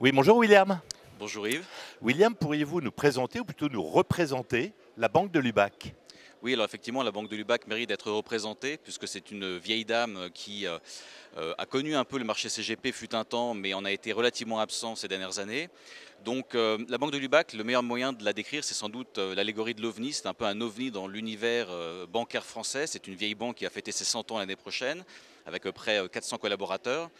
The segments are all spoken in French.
Oui, bonjour William. Bonjour Yves. William, pourriez-vous nous présenter, ou plutôt nous représenter, la Banque de Lubac oui, alors effectivement, la Banque de Lubac mérite d'être représentée, puisque c'est une vieille dame qui euh, euh, a connu un peu le marché CGP fut un temps, mais en a été relativement absent ces dernières années. Donc euh, la banque de Lubac, le meilleur moyen de la décrire, c'est sans doute euh, l'allégorie de l'OVNI. C'est un peu un OVNI dans l'univers euh, bancaire français. C'est une vieille banque qui a fêté ses 100 ans l'année prochaine, avec à peu près 400 collaborateurs.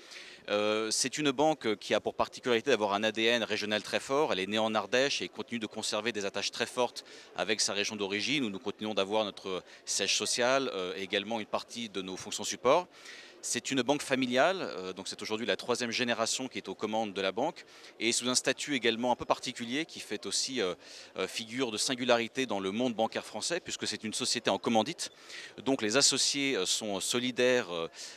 c'est une banque qui a pour particularité d'avoir un ADN régional très fort. Elle est née en Ardèche et continue de conserver des attaches très fortes avec sa région d'origine, où nous continuons d'avoir notre siège social et également une partie de nos fonctions support. C'est une banque familiale, euh, donc c'est aujourd'hui la troisième génération qui est aux commandes de la banque, et sous un statut également un peu particulier qui fait aussi euh, euh, figure de singularité dans le monde bancaire français, puisque c'est une société en commandite. Donc les associés sont solidaires,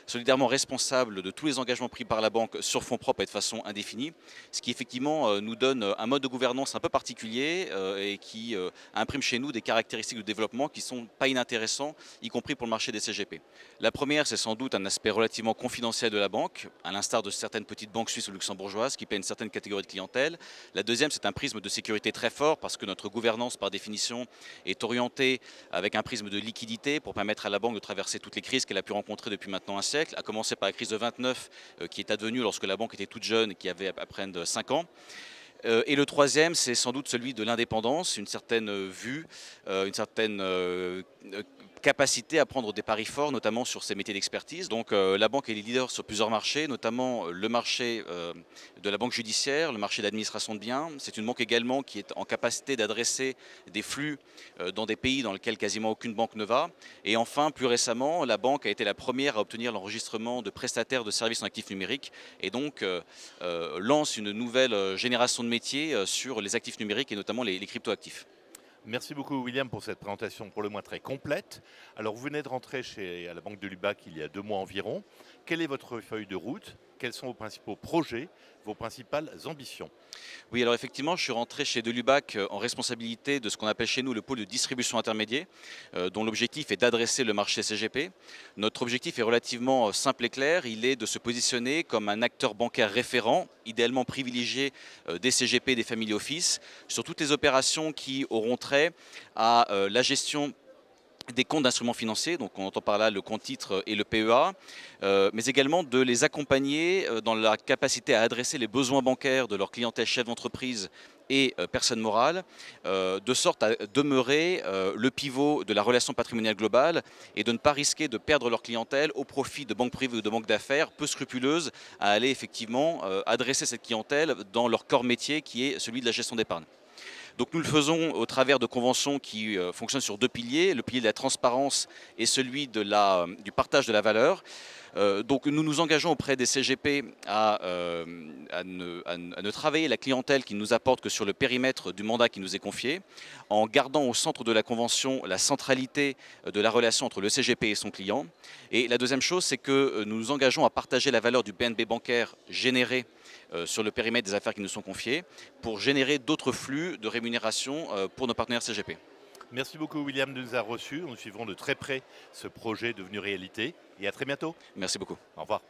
solidairement responsables de tous les engagements pris par la banque sur fonds propres et de façon indéfinie, ce qui effectivement nous donne un mode de gouvernance un peu particulier et qui imprime chez nous des caractéristiques de développement qui ne sont pas inintéressants, y compris pour le marché des CGP. La première, c'est sans doute un aspect relativement confidentielle de la banque, à l'instar de certaines petites banques suisses ou luxembourgeoises qui paient une certaine catégorie de clientèle. La deuxième, c'est un prisme de sécurité très fort parce que notre gouvernance, par définition, est orientée avec un prisme de liquidité pour permettre à la banque de traverser toutes les crises qu'elle a pu rencontrer depuis maintenant un siècle, à commencer par la crise de 29 euh, qui est advenue lorsque la banque était toute jeune et qui avait à peine 5 ans euh, et le troisième, c'est sans doute celui de l'indépendance, une certaine euh, vue, une certaine capacité à prendre des paris forts, notamment sur ses métiers d'expertise. Donc euh, la banque est leader sur plusieurs marchés, notamment euh, le marché euh, de la banque judiciaire, le marché d'administration de biens. C'est une banque également qui est en capacité d'adresser des flux dans des pays dans lesquels quasiment aucune banque ne va. Et enfin, plus récemment, la banque a été la première à obtenir l'enregistrement de prestataires de services en actifs numériques et donc lance une nouvelle génération de métiers sur les actifs numériques et notamment les cryptoactifs. Merci beaucoup William pour cette présentation pour le moins très complète. Alors vous venez de rentrer chez, la Banque de Lubac il y a deux mois environ. Quelle est votre feuille de route quels sont vos principaux projets, vos principales ambitions Oui, alors effectivement, je suis rentré chez Delubac euh, en responsabilité de ce qu'on appelle chez nous le pôle de distribution intermédiaire, euh, dont l'objectif est d'adresser le marché CGP. Notre objectif est relativement euh, simple et clair, il est de se positionner comme un acteur bancaire référent, idéalement privilégié des CGP des family office, sur toutes les opérations qui auront trait à la gestion des comptes d'instruments financiers, donc on entend par là le compte titre et le PEA, euh, mais également de les accompagner euh, dans la capacité à adresser les besoins bancaires de leur clientèle chef d'entreprise et euh, personne morale, de sorte à demeurer le pivot de la relation patrimoniale globale et de ne pas risquer de perdre leur clientèle au profit de banques privées ou de banques d'affaires peu scrupuleuses à aller effectivement adresser cette clientèle dans leur corps métier qui est celui de la gestion d'épargne. Donc nous le faisons au travers de conventions qui euh, fonctionnent sur deux piliers, le pilier de la transparence et celui euh, du partage de la valeur. Euh, donc nous nous engageons auprès des CGP euh, à, ne, travailler la clientèle qui nous apporte que sur le périmètre du mandat qui nous est confié, en gardant au centre de la convention la centralité de la relation entre le CGP et son client. Et la deuxième chose, c'est que euh, nous nous engageons à partager la valeur du BNB bancaire généré sur le périmètre des affaires qui nous sont confiées pour générer d'autres flux de rémunération pour nos partenaires CGP. Merci beaucoup William de nous avoir reçus. Nous suivrons de très près ce projet devenu réalité et à très bientôt. Merci beaucoup. Au revoir.